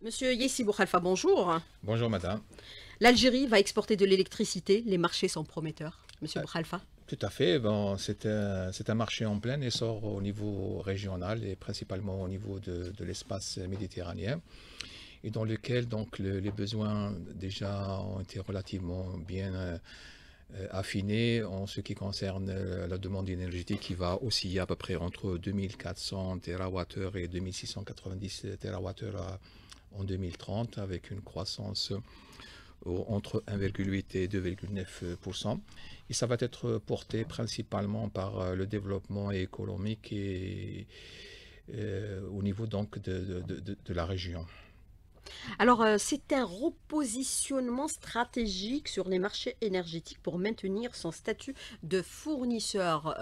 Monsieur Yessi Boukhalfa, bonjour. Bonjour madame. L'Algérie va exporter de l'électricité, les marchés sont prometteurs. Monsieur euh, Boukhalfa. Tout à fait, c'est un, marché en plein essor au niveau régional et principalement au niveau de, l'espace méditerranéen et dans lequel donc les besoins déjà ont été relativement bien euh, affinés en ce qui concerne euh, la demande énergétique qui va osciller à peu près entre 2400 TWh et 2690 TWh en 2030 avec une croissance euh, entre 1,8 et 2,9%. Et ça va être porté principalement par euh, le développement économique et, euh, au niveau donc de, la région. Alors, c'est un repositionnement stratégique sur les marchés énergétiques pour maintenir son statut de fournisseur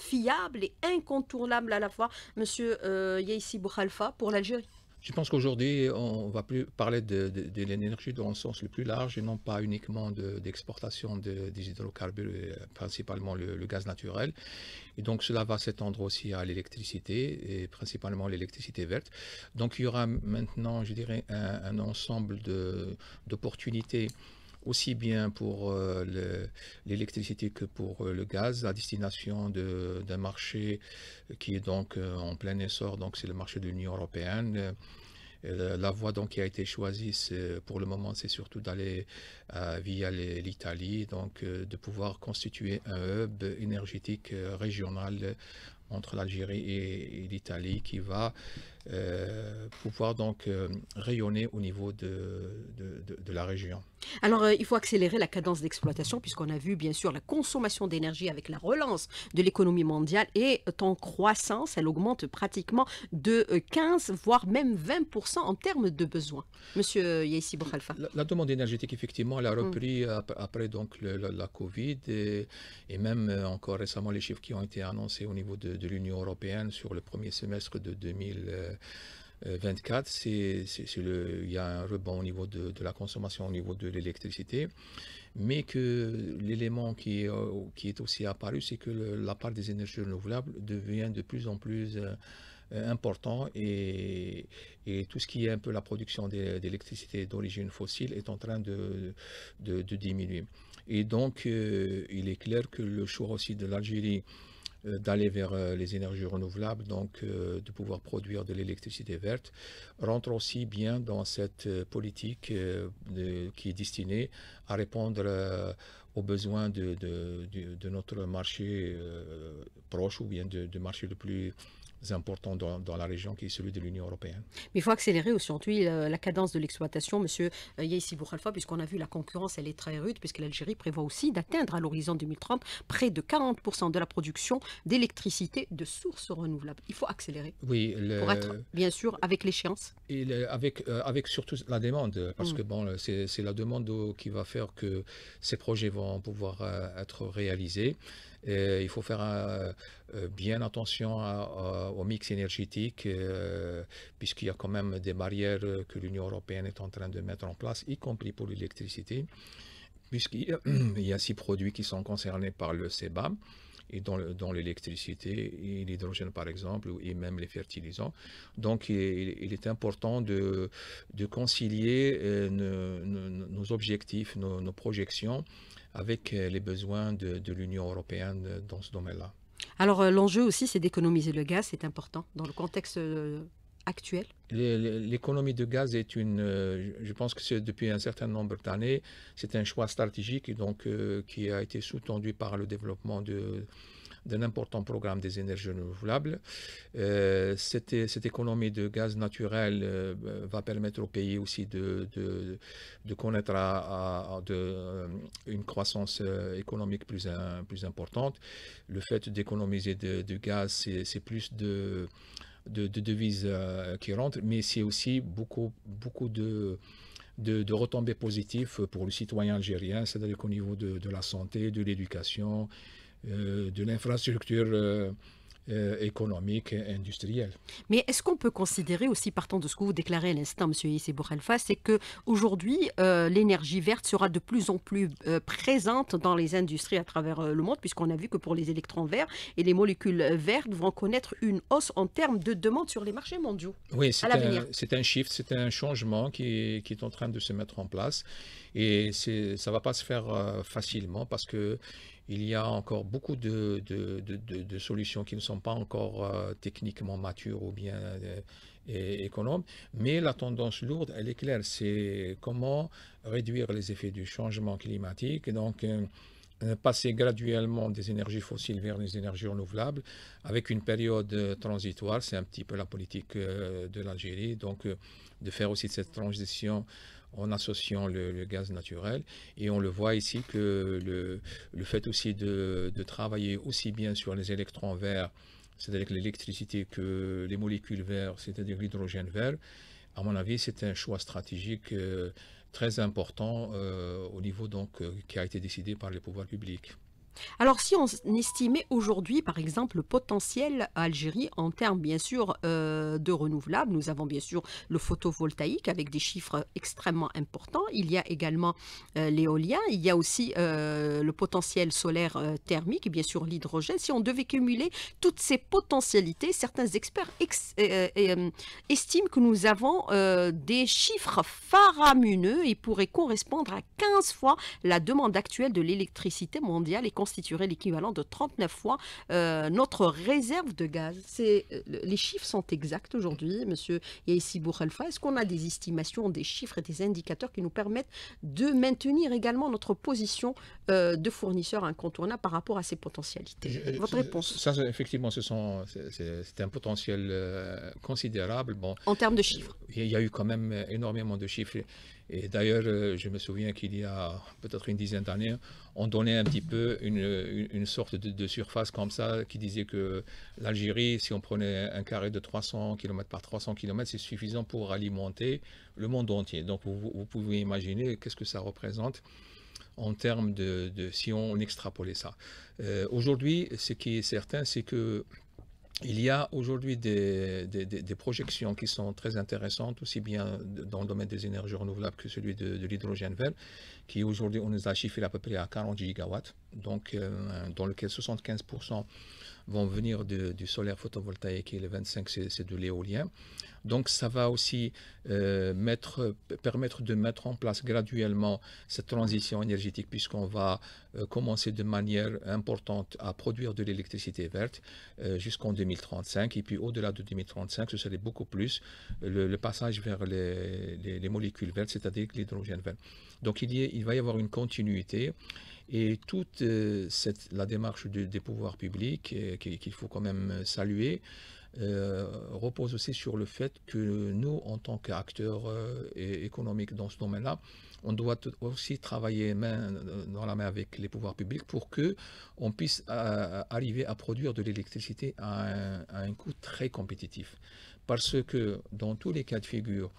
fiable et incontournable à la fois, Monsieur euh, Yaissi Boukhalfa, pour l'Algérie. Je pense qu'aujourd'hui, on va plus parler de, l'énergie dans le sens le plus large et non pas uniquement d'exportation de, des hydrocarbures, euh, principalement le, gaz naturel. Et donc cela va s'étendre aussi à l'électricité et principalement l'électricité verte. Donc il y aura maintenant, je dirais, un, un ensemble d'opportunités aussi bien pour euh, l'électricité que pour euh, le gaz, à destination d'un marché qui est donc euh, en plein essor, donc c'est le marché de l'Union européenne. La, voie donc qui a été choisie pour le moment c'est surtout d'aller via l'Italie donc de pouvoir constituer un hub énergétique régional entre l'Algérie et l'Italie qui va euh, pouvoir donc euh, rayonner au niveau de, de, la région. Alors, euh, il faut accélérer la cadence d'exploitation puisqu'on a vu, bien sûr, la consommation d'énergie avec la relance de l'économie mondiale est en croissance. Elle augmente pratiquement de 15, voire même 20 en termes de besoins. Monsieur Yaissi Bokhalfa. La, demande énergétique, effectivement, elle a mm. repris après donc la, Covid et, même encore récemment les chiffres qui ont été annoncés au niveau de, l'Union européenne sur le premier semestre de 2020 24, euh, c'est, le, il y a un rebond au niveau de, la consommation, au niveau de l'électricité, mais que l'élément qui est, euh, qui est aussi apparu, c'est que la part des énergies renouvelables devient de plus en plus euh, important et, tout ce qui est un peu la production d'électricité d'origine fossile est en train de, de, diminuer. Et donc, il est clair que le choix aussi de l'Algérie euh, d'aller vers euh, les énergies renouvelables, donc euh, de pouvoir produire de l'électricité verte, rentre aussi bien dans cette politique qui est destinée à répondre aux besoins de, de, notre marché proche ou bien de marché le plus important dans, la région, qui est celui de l'Union européenne. Mais il faut accélérer aussi aujourd'hui la, la, cadence de l'exploitation, Monsieur euh, Yaissi Bouralfa, puisqu'on a vu la concurrence, elle est très rude, puisque l'Algérie prévoit aussi d'atteindre à l'horizon 2030 près de 40% de la production d'électricité de sources renouvelables. Il faut accélérer. Oui, pour être bien sûr avec l'échéance. Et avec, euh, avec surtout la demande, parce mm. que bon, c'est la demande qui va faire que ces projets vont pouvoir euh, être réalisés il faut faire euh, euh, bien attention au mix énergétique, euh, puisqu'il y a quand même des barrières que l'Union européenne est en train de mettre en place, y compris pour l'électricité, puisqu'il y, a six produits qui sont concernés par le CEBA et dans, l'électricité et l'hydrogène par exemple et même les fertilisants. Donc il, est important de, concilier nos, objectifs, nos projections avec euh, les besoins de, l'Union européenne euh, dans ce domaine-là. Alors euh, l'enjeu aussi, c'est d'économiser le gaz, c'est important dans le contexte actuel. L'économie de gaz est une, je pense que c'est depuis un certain nombre d'années, c'est un choix stratégique donc, qui a été sous-tendu par le développement de, d'un important programme des énergies renouvelables. Euh, cette, économie de gaz naturel euh, va permettre au pays aussi de, connaître de, euh, une croissance économique plus, plus importante. Le fait d'économiser du gaz, c'est plus de, devises qui rentrent, mais c'est aussi beaucoup, beaucoup de... De, retombées positives pour le citoyen algérien, c'est-à-dire qu'au niveau de, de, la santé, de l'éducation, euh, de l'infrastructure euh, euh, économique et industrielle. Mais est-ce qu'on peut considérer aussi, partant de ce que vous déclarez à l'instant, M. Issé c'est qu'aujourd'hui, aujourd'hui, l'énergie verte sera de plus en plus présente dans les industries à travers le monde, puisqu'on a vu que pour les électrons verts et les molécules vertes vont connaître une hausse en termes de demande sur les marchés mondiaux. Oui, c'est un, un, shift, c'est un changement qui, est en train de se mettre en place et ça ne va pas se faire facilement parce que il y a encore beaucoup de, solutions qui ne sont pas encore euh, techniquement matures ou bien euh, économes, mais la tendance lourde, elle est claire, c'est comment réduire les effets du changement climatique. Donc, euh, passer graduellement des énergies fossiles vers les énergies renouvelables avec une période transitoire. C'est un petit peu la politique de l'Algérie, donc de faire aussi cette transition en associant le, gaz naturel. Et on le voit ici que le, fait aussi de, travailler aussi bien sur les électrons verts, c'est-à-dire l'électricité, que les molécules vertes, c'est-à-dire l'hydrogène vert, à mon avis, c'est un choix stratégique euh, très important euh, au niveau donc euh, qui a été décidé par les pouvoirs publics. Alors si on estimait aujourd'hui par exemple le potentiel Algérie en termes bien sûr euh, de renouvelables, nous avons bien sûr le photovoltaïque avec des chiffres extrêmement importants, il y a également euh, l'éolien, il y a aussi euh, le potentiel solaire thermique et bien sûr l'hydrogène. Si on devait cumuler toutes ces potentialités, certains experts estiment que nous avons des chiffres faramineux et pourraient correspondre à 15 fois la demande actuelle de l'électricité mondiale constituerait l'équivalent de 39 fois euh, notre réserve de gaz. C'est, euh, les chiffres sont exacts aujourd'hui, monsieur Yaissi Bourrelfa. Est-ce qu'on a des estimations, des chiffres et des indicateurs qui nous permettent de maintenir également notre position euh, de fournisseur incontournable par rapport à ces potentialités Votre réponse Ça, effectivement, ce sont, c'est, un potentiel considérable. Bon, en termes de chiffres Il y a eu quand même énormément de chiffres. Et d'ailleurs, euh, je me souviens qu'il y a peut-être une dizaine d'années, on donnait un petit peu une, une, sorte de, surface comme ça qui disait que l'Algérie, si on prenait un carré de 300 km par 300 km, c'est suffisant pour alimenter le monde entier. Donc vous, pouvez imaginer qu'est-ce que ça représente en termes de, si on extrapolait ça. Euh, aujourd'hui, ce qui est certain, c'est que il y a aujourd'hui des, projections qui sont très intéressantes, aussi bien dans le domaine des énergies renouvelables que celui de, de l'hydrogène vert, qui aujourd'hui, on nous a chiffré à peu près à 40 gigawatts, donc euh, dans lequel 75% vont venir du solaire photovoltaïque et le 25 c'est de l'éolien. Donc ça va aussi euh, mettre, permettre de mettre en place graduellement cette transition énergétique puisqu'on va euh, commencer de manière importante à produire de l'électricité verte jusqu'en 2035 et puis au-delà de 2035 ce serait beaucoup plus le, passage vers les, les molécules vertes, c'est-à-dire l'hydrogène vert. Donc il y, a, il va y avoir une continuité. Et toute euh, cette, la démarche des pouvoirs publics, euh, qu'il faut quand même euh, saluer, repose aussi sur le fait que nous, en tant qu'acteurs économique économiques dans ce domaine-là, on doit aussi travailler main dans la main avec les pouvoirs publics pour que on puisse arriver à produire de l'électricité à, à, un coût très compétitif. Parce que dans tous les cas de figure,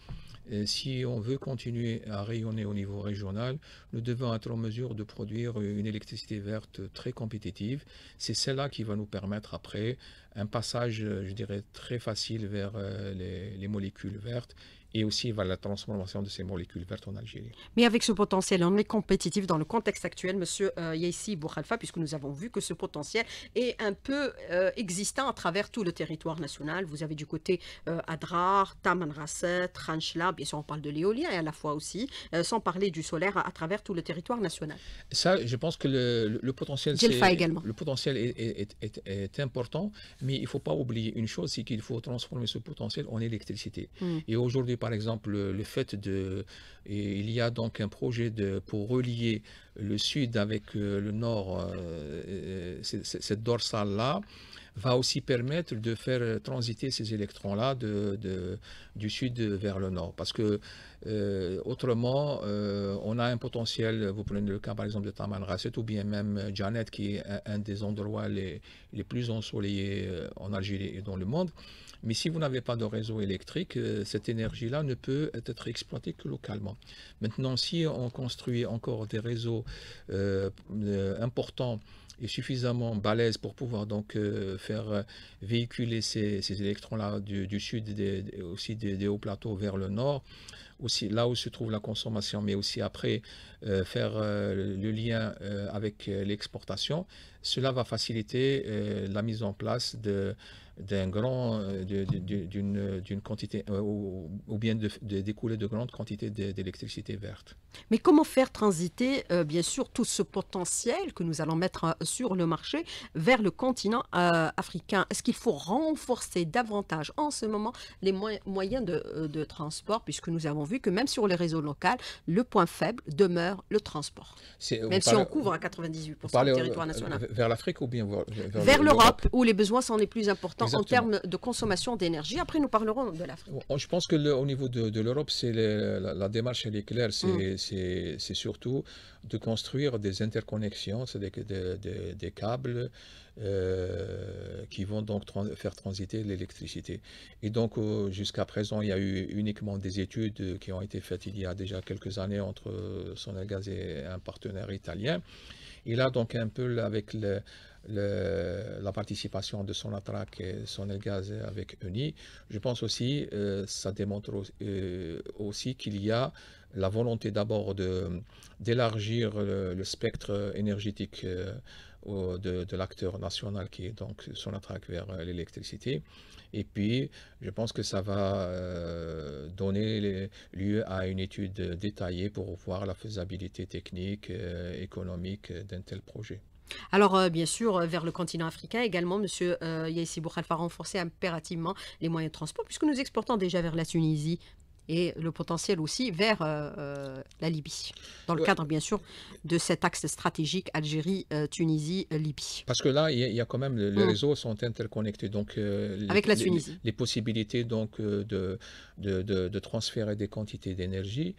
si on veut continuer à rayonner au niveau régional, nous devons être en mesure de produire une électricité verte très compétitive. C'est celle-là qui va nous permettre après un passage, je dirais, très facile vers euh, les molécules vertes et aussi vers la transformation de ces molécules vertes en Algérie. Mais avec ce potentiel, on est compétitif dans le contexte actuel, Monsieur euh, Yaissi puisque nous avons vu que ce potentiel est un peu euh, existant à travers tout le territoire national. Vous avez du côté euh, Adrar, Tamanrasset, Ranchla, bien sûr on parle de l'éolien et à la fois aussi, euh, sans parler du solaire à, travers tout le territoire national. Ça, je pense que le, potentiel, le potentiel est, important, mais il ne faut pas oublier une chose, c'est qu'il faut transformer ce potentiel en électricité. Hmm. Et aujourd'hui, par exemple le fait de... il y a donc un projet de, pour relier le sud avec euh, le nord, euh, cette dorsale-là va aussi permettre de faire transiter ces électrons-là de, du sud vers le nord. Parce que euh, autrement, on a un potentiel, vous prenez le cas par exemple de Taman Rasset ou bien même Janet qui est un, un des endroits les, les plus ensoleillés en Algérie et dans le monde. Mais si vous n'avez pas de réseau électrique, euh, cette énergie-là ne peut être exploitée que localement. Maintenant, si on construit encore des réseaux euh, euh, importants et suffisamment balèze pour pouvoir donc faire véhiculer ces, électrons-là du, sud aussi des, hauts plateaux vers le nord, aussi là où se trouve la consommation, mais aussi après faire le lien avec l'exportation, cela va faciliter la mise en place de, d'un grand, euh, euh, d'une quantité, euh, ou, bien de, découler de grandes quantités d'électricité verte. Mais comment faire transiter, bien sûr, tout ce potentiel que nous allons mettre sur le marché vers le continent africain Est-ce qu'il faut renforcer davantage en ce moment les moyens de, transport, puisque nous avons vu que même sur les réseaux locaux, le point faible demeure le transport. Même si on couvre à 98% du territoire national. Vers l'Afrique ou bien vers l'Europe, où les besoins sont les plus importants en termes de consommation d'énergie. Après, nous parlerons de l'Afrique. Oh, je pense qu'au niveau de, l'Europe, c'est la, démarche elle est claire. C'est mm. surtout de construire des interconnexions, cest des, câbles euh, qui vont donc faire transiter l'électricité. Et donc, jusqu'à présent, il y a eu uniquement des études qui ont été faites il y a déjà quelques années entre Sonelgaz et un partenaire italien. Et là, donc, un peu avec le, le, la participation de Sonatrak et Sonelgaz avec ENI. Je pense aussi, euh, ça démontre euh, aussi, qu'il y a la volonté d'abord d'élargir le, spectre énergétique euh, de, l'acteur national qui est donc SONATRAC vers l'électricité. Et puis, je pense que ça va donner lieu à une étude détaillée pour voir la faisabilité technique, économique d'un tel projet. Alors, euh, bien sûr, euh, vers le continent africain également, M. Euh, Yaissi Boukhalfa a renforcé impérativement les moyens de transport, puisque nous exportons déjà vers la Tunisie, et le potentiel aussi vers euh, euh, la Libye, dans le cadre bien sûr de cet axe stratégique Algérie-Tunisie-Libye. Euh, Parce que là, il y, a quand même, les mm. réseaux sont interconnectés. Donc, les, Avec la Tunisie. Les, possibilités donc, de, de, transférer des quantités d'énergie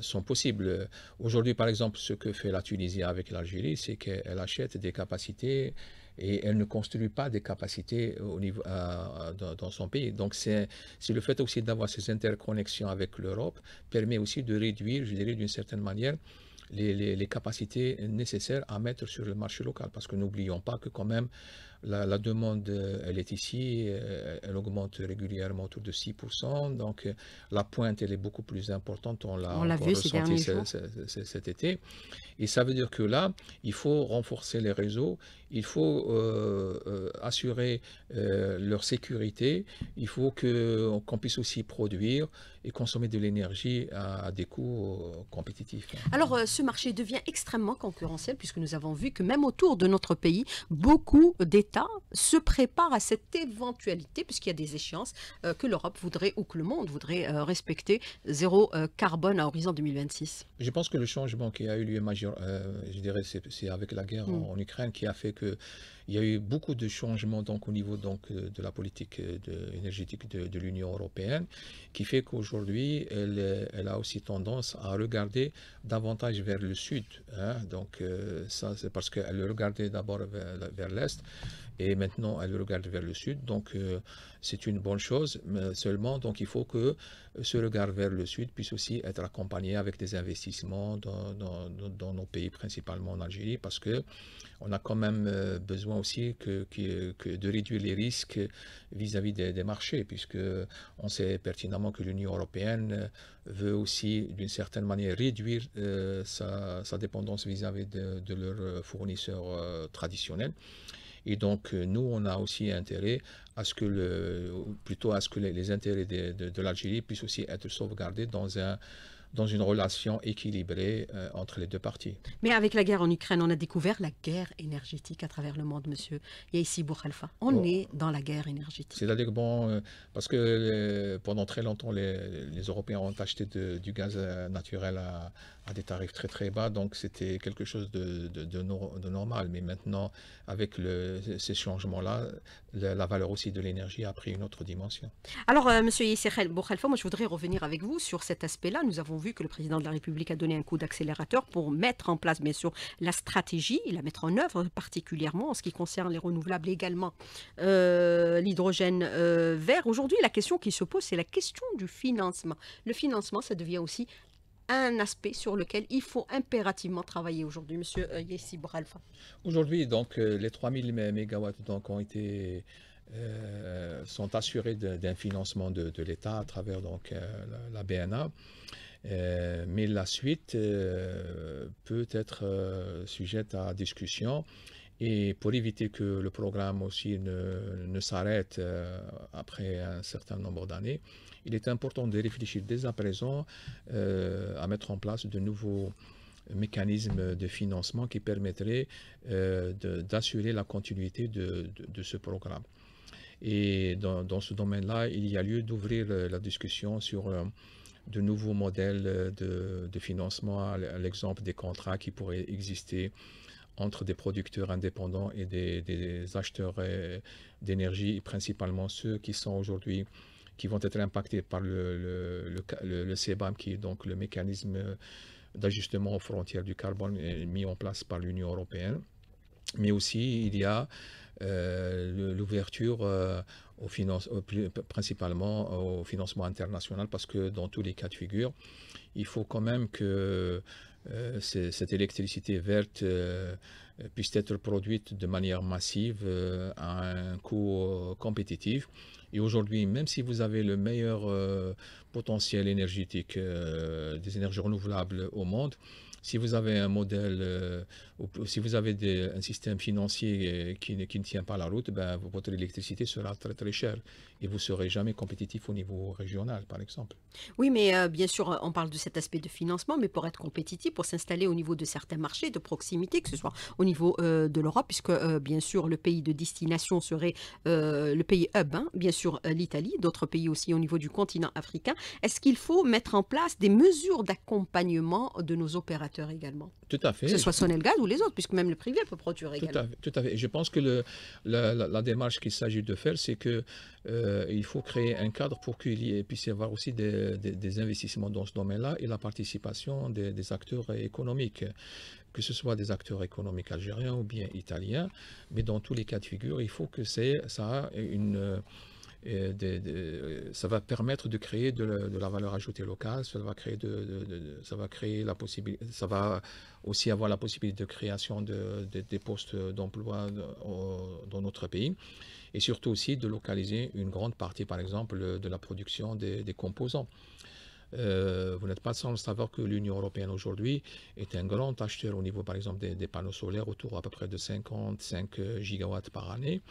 sont possibles. Aujourd'hui, par exemple, ce que fait la Tunisie avec l'Algérie, c'est qu'elle achète des capacités et elle ne construit pas des capacités euh, au niveau, euh, dans, son pays. Donc c'est le fait aussi d'avoir ces interconnexions avec l'Europe permet aussi de réduire, je dirais d'une certaine manière, les, capacités nécessaires à mettre sur le marché local. Parce que n'oublions pas que quand même, la, demande, euh, elle est ici, euh, elle augmente régulièrement autour de 6%. Donc, euh, la pointe, elle est beaucoup plus importante. On l'a ressenti cet, cet été. Et ça veut dire que là, il faut renforcer les réseaux, il faut assurer leur sécurité, il faut qu'on puisse aussi produire et consommer de l'énergie à, à, des coûts compétitifs. Alors, ce marché devient extrêmement concurrentiel puisque nous avons vu que même autour de notre pays, beaucoup d'États l'État se prépare à cette éventualité, puisqu'il y a des échéances euh, que l'Europe voudrait ou que le monde voudrait euh, respecter, zéro euh, carbone à horizon 2026 Je pense que le changement qui a eu lieu je dirais, c'est avec la guerre mm. en Ukraine qui a fait que il y a eu beaucoup de changements donc, au niveau donc, euh, de la politique euh, de, énergétique de, l'Union européenne, qui fait qu'aujourd'hui, euh, elle, a aussi tendance à regarder davantage vers le sud. Hein. Donc, ça, c'est parce qu'elle regardait d'abord vers l'est et maintenant elle regarde vers le sud. Donc euh, c'est une bonne chose, seulement donc il faut que ce regard vers le sud puisse aussi être accompagné avec des investissements dans, nos pays, principalement en Algérie, parce que on a quand même euh, besoin aussi que, de réduire les risques vis-à-vis des, marchés, puisque on sait pertinemment que l'Union européenne euh, veut aussi d'une certaine manière réduire sa, dépendance vis-à-vis de, leurs fournisseurs traditionnels. Et donc, euh, nous, on a aussi intérêt à ce que le, plutôt à ce que les, intérêts de, l'Algérie puissent aussi être sauvegardés dans un dans une relation équilibrée euh, entre les deux parties. Mais avec la guerre en Ukraine, on a découvert la guerre énergétique à travers le monde, monsieur Yaissi Boukhalfa. On est dans la guerre énergétique. C'est-à-dire que, bon, euh, parce que euh, pendant très longtemps, les, les Européens ont acheté du gaz naturel à, des tarifs très très bas, donc c'était quelque chose de, de, normal. Mais maintenant, avec ces changements-là, la, valeur aussi de l'énergie a pris une autre dimension. Alors, euh, Monsieur Yesserel moi je voudrais revenir avec vous sur cet aspect-là. Nous avons vu que le président de la République a donné un coup d'accélérateur pour mettre en place, bien sûr, la stratégie et la mettre en œuvre, particulièrement en ce qui concerne les renouvelables également, euh, l'hydrogène euh, vert. Aujourd'hui, la question qui se pose, c'est la question du financement. Le financement, ça devient aussi un aspect sur lequel il faut impérativement travailler aujourd'hui, Monsieur euh, Yessi Boralfa. Aujourd'hui, donc, euh, les 3000 MW donc, ont été, euh, sont assurés d'un financement de, l'État à travers donc, la, BNA. mais la suite peut être sujette à discussion. Et pour éviter que le programme aussi ne, ne s'arrête après un certain nombre d'années, il est important de réfléchir dès à présent euh, à mettre en place de nouveaux mécanismes de financement qui permettraient euh, d'assurer la continuité de, ce programme. Et dans, ce domaine-là, il y a lieu d'ouvrir euh, la discussion sur de nouveaux modèles de, financement, à l'exemple des contrats qui pourraient exister entre des producteurs indépendants et des acheteurs d'énergie, principalement ceux qui sont aujourd'hui qui vont être impactés par le, le, qui est donc le mécanisme d'ajustement aux frontières du carbone mis en place par l'Union européenne. Mais aussi, il y a euh, l'ouverture euh, principalement au financement international, parce que dans tous les cas de figure, il faut quand même que euh, cette électricité verte puisse être produite de manière massive à un coût compétitif et aujourd'hui, même si vous avez le meilleur euh, potentiel énergétique euh, des énergies renouvelables au monde, si vous avez un modèle euh, si vous avez un système financier euh, qui ne, tient pas la route, ben, votre électricité sera très très chère et vous ne serez jamais compétitif au niveau régional, par exemple. Oui, mais euh, bien sûr, on parle de cet aspect de financement, mais pour être compétitif, pour s'installer au niveau de certains marchés de proximité, que ce soit au niveau euh, de l'Europe, puisque bien sûr le pays de destination serait le pays hub, hein, bien sûr l'Italie, d'autres pays aussi au niveau du continent africain, est-ce qu'il faut mettre en place des mesures d'accompagnement de nos opérateurs également Tout à fait. Que ce soit Sonelgaz ou les autres, puisque même le privé peut procurer tout également. tout à fait. Je pense que le, la, démarche qu'il s'agit de faire, c'est qu'il euh, il faut créer un cadre pour qu'il puisse y avoir aussi des, investissements dans ce domaine-là et la participation des, acteurs économiques que ce soit des acteurs économiques algériens ou bien italiens, mais dans tous les cas de figure, il faut que ça ait une, ça va permettre de créer de la, valeur ajoutée locale, ça va créer, de, ça va créer la possibilité, ça va aussi avoir la possibilité de création de, des postes d'emploi dans notre pays, et surtout aussi de localiser une grande partie, par exemple, de la production des, composants. Euh, vous n'êtes pas sans le savoir que l'Union européenne aujourd'hui est un grand acheteur au niveau, par exemple, des, des, panneaux solaires, autour à peu près de 55 gigawatts par année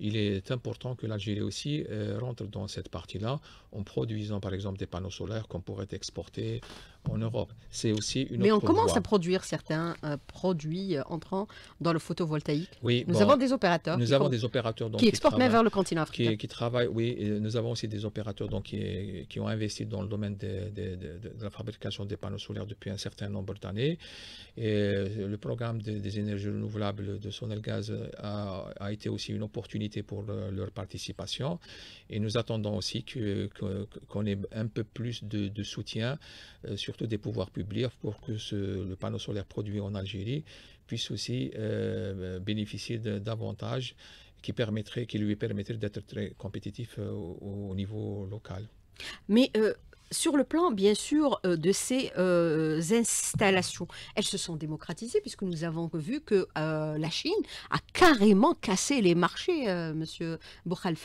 il est important que l'Algérie aussi euh, rentre dans cette partie-là en produisant par exemple des panneaux solaires qu'on pourrait exporter en Europe. C'est aussi une Mais on commence à produire certains euh, produits euh, entrant dans le photovoltaïque. Oui, nous avons des opérateurs. Nous avons des opérateurs donc, qui, exportent même vers le continent africain. Qui, qui travaillent, oui. nous avons aussi des opérateurs donc, qui, qui ont investi dans le domaine de, la fabrication des panneaux solaires depuis un certain nombre d'années. Et euh, le programme des énergies renouvelables de Sonelgaz a, a été aussi une opportunité pour leur participation. Et nous attendons aussi qu'on que, qu'on ait un peu plus de, soutien sur surtout des pouvoirs publics, pour que le panneau solaire produit en Algérie puisse aussi euh, ben, bénéficier d'avantages qui, qui lui permettraient d'être très compétitif euh, au, niveau local. Mais euh, sur le plan, bien sûr, euh, de ces euh, installations, elles se sont démocratisées puisque nous avons vu que euh, la Chine a carrément cassé les marchés, M. Monsieur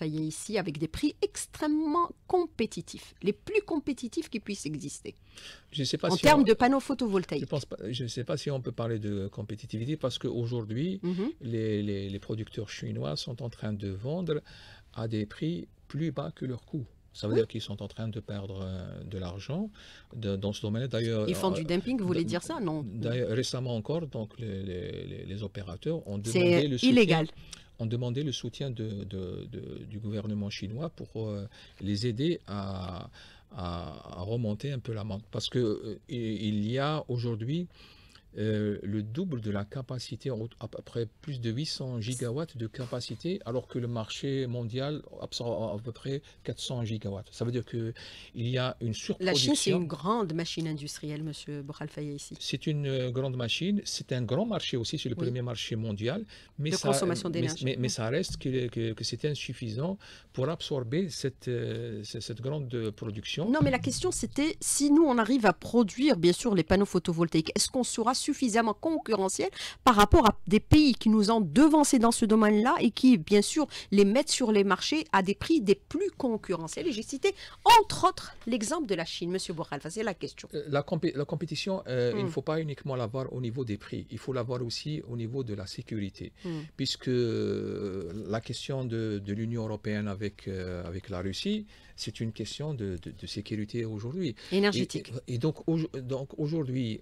ici, avec des prix extrêmement compétitifs, les plus compétitifs qui puissent exister. Je sais pas en termes de panneaux photovoltaïques. Je ne sais pas si on peut parler de compétitivité parce qu'aujourd'hui, mhm. les, les producteurs chinois sont en train de vendre à des prix plus bas que leurs coûts. Ça veut dire qu'ils sont en train de perdre euh, de l'argent dans ce domaine. D'ailleurs, ils font euh, du dumping, vous voulez dire ça, non D'ailleurs, récemment encore, donc les, opérateurs ont demandé le soutien. illégal ont demandé le soutien de, du gouvernement chinois pour euh, les aider à, remonter un peu la manque. Parce qu'il il y a aujourd'hui euh, le double de la capacité, à peu près plus de 800 gigawatts de capacité, alors que le marché mondial absorbe à peu près 400 gigawatts. Ça veut dire qu'il y a une surproduction. La Chine, c'est une grande machine industrielle, Monsieur Boralfaye, ici. C'est une euh, grande machine, c'est un grand marché aussi, c'est le premier marché mondial. Mais de ça, consommation d'énergie. Mais, ça reste que, que, c'est insuffisant pour absorber cette, euh, cette grande production. Non, mais la question, c'était si nous, on arrive à produire, bien sûr, les panneaux photovoltaïques, est-ce qu'on sera suffisamment concurrentiel par rapport à des pays qui nous ont devancés dans ce domaine-là et qui, bien sûr, les mettent sur les marchés à des prix des plus concurrentiels. Et j'ai cité, entre autres, l'exemple de la Chine. Monsieur Bourralfa, c'est la question. Euh, la, compétition, euh, il ne hmm. faut pas uniquement l'avoir au niveau des prix, il faut l'avoir aussi au niveau de la sécurité. Hmm. Puisque euh, la question de, l'Union européenne avec, avec la Russie, c'est une question de, sécurité aujourd'hui. Énergétique. Et, donc, donc aujourd'hui,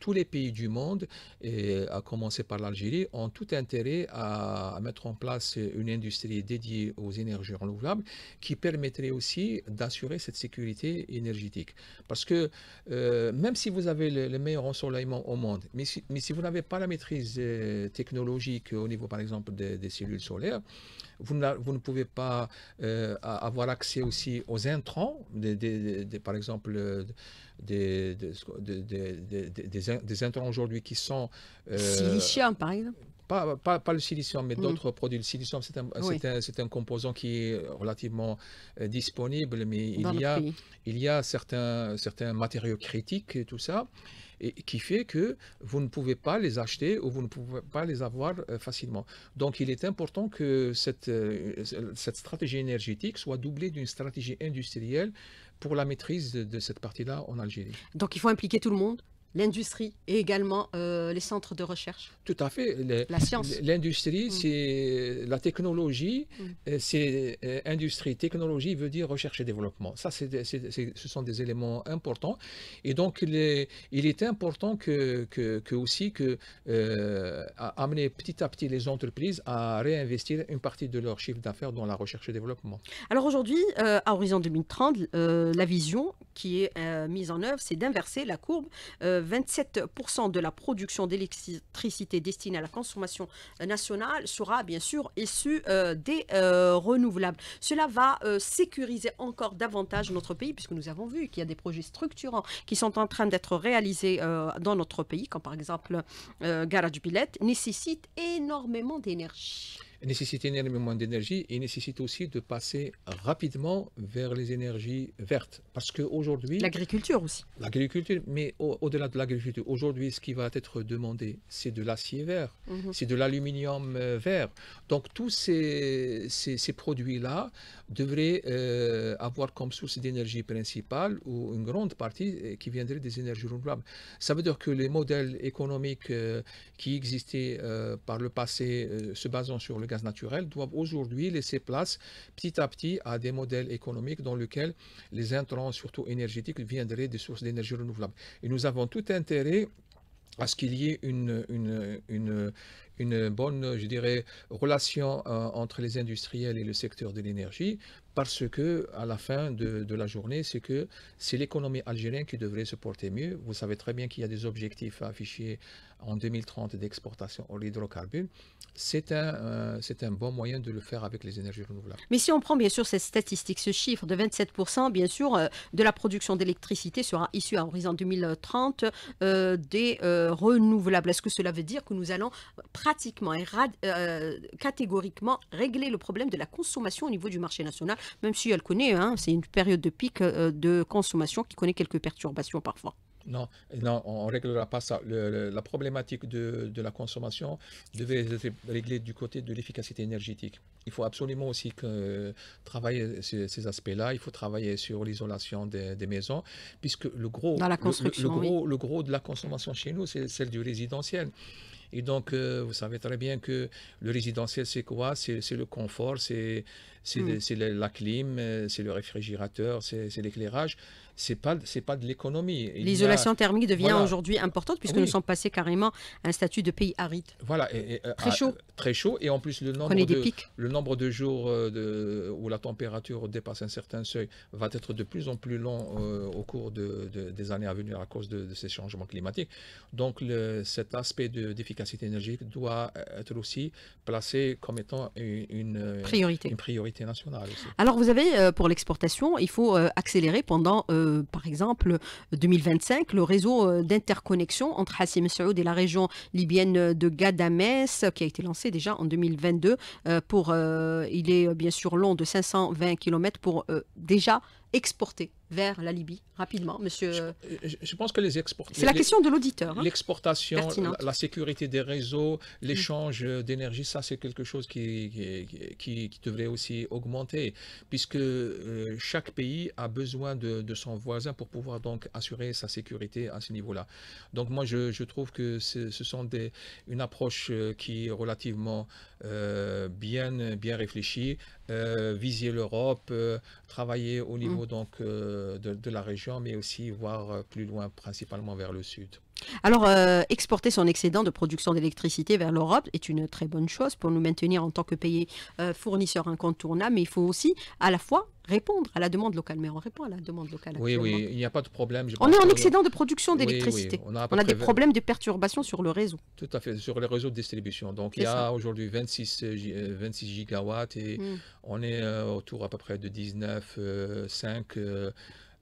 tous les pays du monde, et à commencer par l'Algérie, ont tout intérêt à, mettre en place une industrie dédiée aux énergies renouvelables qui permettrait aussi d'assurer cette sécurité énergétique. Parce que euh, même si vous avez le, meilleur ensoleillement au monde, mais si, vous n'avez pas la maîtrise euh, technologique au niveau, par exemple, des cellules solaires, vous ne, pouvez pas avoir accès aussi aux intrants, par exemple des, intrants aujourd'hui qui sont... Euh, silicium, par exemple pas, pas, le silicium, mais mm. d'autres produits. Le silicium, c'est un, un, composant qui est relativement euh, disponible, mais il y, a, il y a certains, certains matériaux critiques et tout ça, et, qui fait que vous ne pouvez pas les acheter ou vous ne pouvez pas les avoir euh, facilement. Donc, il est important que cette, euh, cette stratégie énergétique soit doublée d'une stratégie industrielle pour la maîtrise de cette partie-là en Algérie. Donc, il faut impliquer tout le monde l'industrie et également euh, les centres de recherche. Tout à fait. la science. L'industrie, mm. c'est la technologie. Mm. Euh, c'est euh, industrie, technologie veut dire recherche et développement. Ça, c'est ce sont des éléments importants. Et donc, il est important que, que, aussi que amener petit à petit les entreprises à réinvestir une partie de leur chiffre d'affaires dans la recherche et développement. Alors aujourd'hui, à horizon 2030, la vision qui est mise en œuvre, c'est d'inverser la courbe vers 27% de la production d'électricité destinée à la consommation nationale sera bien sûr issue euh, des euh, renouvelables. Cela va euh, sécuriser encore davantage notre pays puisque nous avons vu qu'il y a des projets structurants qui sont en train d'être réalisés dans notre pays, comme par exemple du Pilette, nécessite énormément d'énergie nécessite énormément d'énergie et nécessite aussi de passer rapidement vers les énergies vertes. Parce qu'aujourd'hui... L'agriculture aussi. L'agriculture, mais au-delà de l'agriculture, aujourd'hui, ce qui va être demandé, c'est de l'acier vert, mhm. c'est de l'aluminium euh, vert. Donc tous ces, ces, produits-là devraient euh, avoir comme source d'énergie principale ou une grande partie euh, qui viendrait des énergies renouvelables. Ça veut dire que les modèles économiques qui existaient par le passé, se basant sur le gaz naturel doivent aujourd'hui laisser place petit à petit à des modèles économiques dans lesquels les intrants, surtout énergétiques, viendraient des sources d'énergie renouvelable. Et nous avons tout intérêt à ce qu'il y ait une, une, une, bonne, je dirais, relation euh, entre les industriels et le secteur de l'énergie, parce que à la fin de, de la journée, c'est que c'est l'économie algérienne qui devrait se porter mieux. Vous savez très bien qu'il y a des objectifs affichés en 2030 d'exportation aux hydrocarbures, euh, c'est un, bon moyen de le faire avec les énergies renouvelables. Mais si on prend bien sûr cette statistique, ce chiffre de 27%, bien sûr, euh, de la production d'électricité sera issue à horizon 2030 euh, des renouvelables. Est-ce que cela veut dire que nous allons pratiquement et catégoriquement régler le problème de la consommation au niveau du marché national, même si elle connaît, hein, c'est une période de pic de consommation qui connaît quelques perturbations parfois non, on ne réglera pas ça. la problématique de, la consommation devait être réglée du côté de l'efficacité énergétique. Il faut absolument aussi que, travailler ces, aspects-là. Il faut travailler sur l'isolation des, maisons, puisque le gros, le, gros, le gros de la consommation chez nous, c'est celle du résidentiel. Et donc, euh, vous savez très bien que le résidentiel, c'est quoi C'est le confort, c'est c'est hmm. la clim, euh, c'est le réfrigérateur, c'est l'éclairage. C'est pas, c'est pas de l'économie. L'isolation thermique devient aujourd'hui importante puisque nous sommes passés carrément à un statut de pays aride. Voilà, et, euh, très chaud. Euh, très chaud et en plus le nombre, de, le nombre de jours de, où la température dépasse un certain seuil va être de plus en plus long au cours de, des années à venir à cause de, ces changements climatiques. Donc le, cet aspect d'efficacité énergétique doit être aussi placé comme étant Une priorité alors vous avez, euh, pour l'exportation, il faut euh, accélérer pendant, euh, par exemple, 2025, le réseau d'interconnexion entre Hassim Saoud et la région libyenne de Gadames, qui a été lancé déjà en 2022. Pour, il est bien sûr long de 520 km pour déjà Exporter vers la Libye rapidement, monsieur Je, euh, pense que les exportations... C'est la question de l'auditeur. Hein. L'exportation, la, sécurité des réseaux, mm. l'échange d'énergie, ça c'est quelque chose qui, qui, devrait aussi augmenter, puisque euh, chaque pays a besoin de, de, son voisin pour pouvoir donc assurer sa sécurité à ce niveau-là. Donc moi je, je trouve que ce sont des, une approche euh, qui est relativement bien, bien réfléchie, viser l'Europe, travailler au niveau donc, euh, de, la région, mais aussi voir euh, plus loin, principalement vers le sud. Alors, euh, exporter son excédent de production d'électricité vers l'Europe est une très bonne chose pour nous maintenir en tant que pays euh, fournisseur incontournable, mais il faut aussi à la fois répondre à la demande locale. Mais on répond à la demande locale. Oui, oui, il n'y a pas de problème. on est en excédent de production d'électricité. On a, des problèmes de perturbation sur le réseau. Tout à fait, sur le réseau de distribution. Donc il y a aujourd'hui 26, 26 euh, gigawatts et hmm. on est autour à peu près de 19,5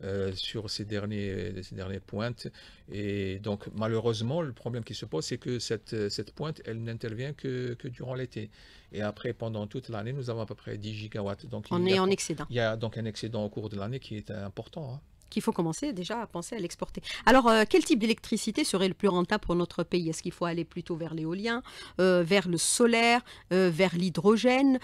euh, sur ces, derniers, ces dernières pointes. Et donc, malheureusement, le problème qui se pose, c'est que cette, cette pointe, elle n'intervient que, que durant l'été. Et après, pendant toute l'année, nous avons à peu près 10 gigawatts. Donc, On est en excédent. Il y a donc un excédent au cours de l'année qui est important. Hein. qu'il faut commencer déjà à penser à l'exporter. Alors, euh, quel type d'électricité serait le plus rentable pour notre pays Est-ce qu'il faut aller plutôt vers l'éolien, euh, vers le solaire, vers l'hydrogène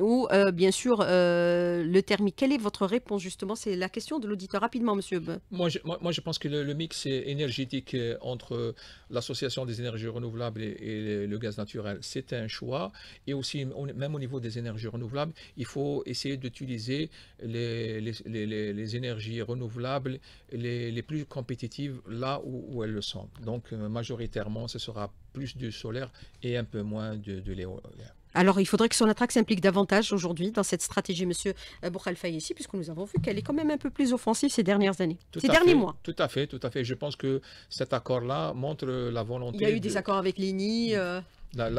ou euh, bien sûr euh, le thermique. Quelle est votre réponse justement C'est la question de l'auditeur. Rapidement, monsieur. Moi je, moi, je pense que le, mix énergétique euh, entre l'association des énergies renouvelables et, le gaz naturel, c'est un choix. Et aussi, même au niveau des énergies renouvelables, il faut essayer d'utiliser les, les, énergies renouvelables les, plus compétitives là où, elles le sont. Donc, majoritairement, ce sera plus du solaire et un peu moins de, de l'éolien. Alors, il faudrait que son attraque s'implique davantage aujourd'hui dans cette stratégie, Monsieur abou-khalifa, euh, ici, puisque nous avons vu qu'elle est quand même un peu plus offensive ces dernières années, ces derniers mois. Tout à fait, tout à fait. Je pense que cet accord-là montre la volonté. Il y a eu des accords avec l'ENI. Euh,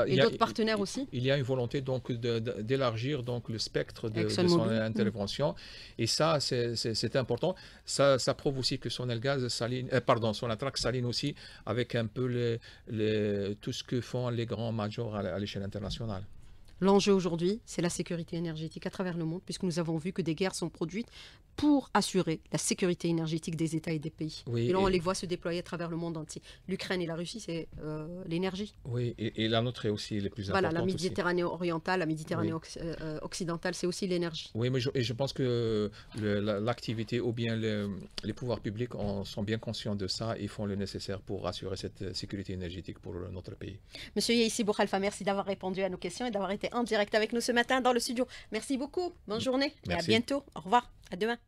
et d'autres partenaires aussi. Il y a une volonté donc d'élargir donc le spectre de, son intervention et ça c'est important. Ça, prouve aussi que son Elgaz saline, euh, pardon, son saline aussi avec un peu tout ce que font les grands majors à l'échelle internationale. L'enjeu aujourd'hui, c'est la sécurité énergétique à travers le monde, puisque nous avons vu que des guerres sont produites pour assurer la sécurité énergétique des États et des pays. Oui, et là, on les voit se déployer à travers le monde entier. L'Ukraine et la Russie, c'est euh, l'énergie. Oui, et, la nôtre est aussi les plus importantes. Voilà, la Méditerranée orientale, la Méditerranée euh, occidentale, c'est aussi l'énergie. Oui, mais je, et je pense que l'activité ou bien les pouvoirs publics en sont bien conscients de ça et font le nécessaire pour assurer cette sécurité énergétique pour notre pays. Monsieur Yaissi Boukhalfa, merci d'avoir répondu à nos questions et d'avoir été en direct avec nous ce matin dans le studio. Merci beaucoup. Bonne mm. journée et à bientôt. Au revoir. À demain.